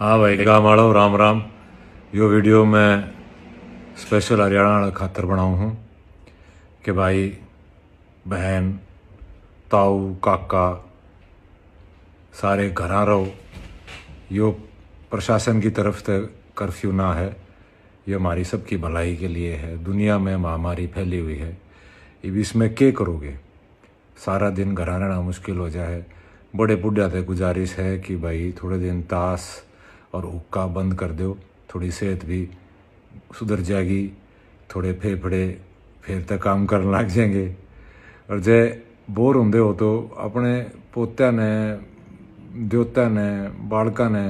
हाँ भाई गाम वालों राम राम यो वीडियो मैं स्पेशल हरियाणा खातर बनाऊँ हूँ कि भाई बहन ताऊ काका सारे घर रहो यो प्रशासन की तरफ से कर्फ्यू ना है ये हमारी सबकी भलाई के लिए है दुनिया में महामारी फैली हुई है अब इसमें के करोगे सारा दिन घर रहना मुश्किल हो जाए बड़े बुढ़िया से गुजारिश है कि भाई थोड़े दिन ताश और हुक्का बंद कर दो थोड़ी सेहत भी सुधर जाएगी थोड़े फेफड़े फिर तो काम कर लग जाएंगे और जे बोर होंगे हो तो अपने पोत्या ने द्योत्या ने बालका ने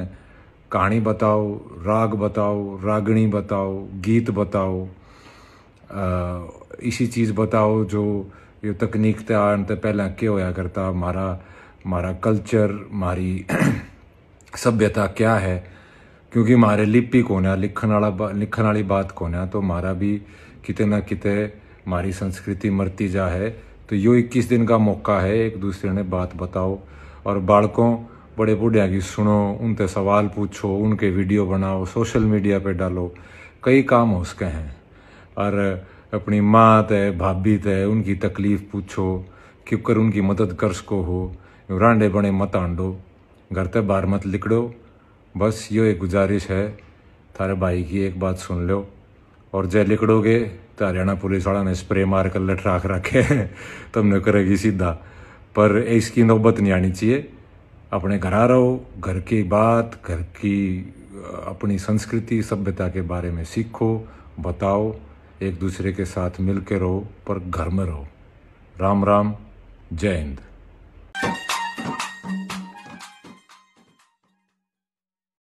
कहानी बताओ राग बताओ रागणी बताओ गीत बताओ इसी चीज़ बताओ जो ये तकनीक तो आने तो पहला क्या होया करता हमारा हमारा कल्चर हमारी सभ्यता क्या है क्योंकि मारे लिपि कौन है लिखन वाला लिखन वाली बात कौन है तो मारा भी कितने ना ਕਿਤੇ मारी संस्कृति मरती जा है तो यो 21 दिन का मौका है एक दूसरे ने बात बताओ और बालकों बड़े बूढ़िया की सुनो उनसे सवाल पूछो उनके वीडियो बनाओ सोशल मीडिया पे डालो कई काम हो सके हैं और अपनी माँ तय भाभी तय उनकी तकलीफ़ पूछो कर उनकी मदद कर सको हो रांडे बने मत आंडो घर तक बार मत लिकड़ो बस यो एक गुजारिश है थारे भाई की एक बात सुन लो और जय लिकड़ोगे तो हरियाणा पुलिस वाला ने स्प्रे मार कर लठराख रखे तुमने करेगी सीधा पर इसकी नौबत नहीं आनी चाहिए अपने घर आ रहो घर की बात घर की अपनी संस्कृति सभ्यता के बारे में सीखो बताओ एक दूसरे के साथ मिल के रहो पर घर में रहो राम राम जय हिंद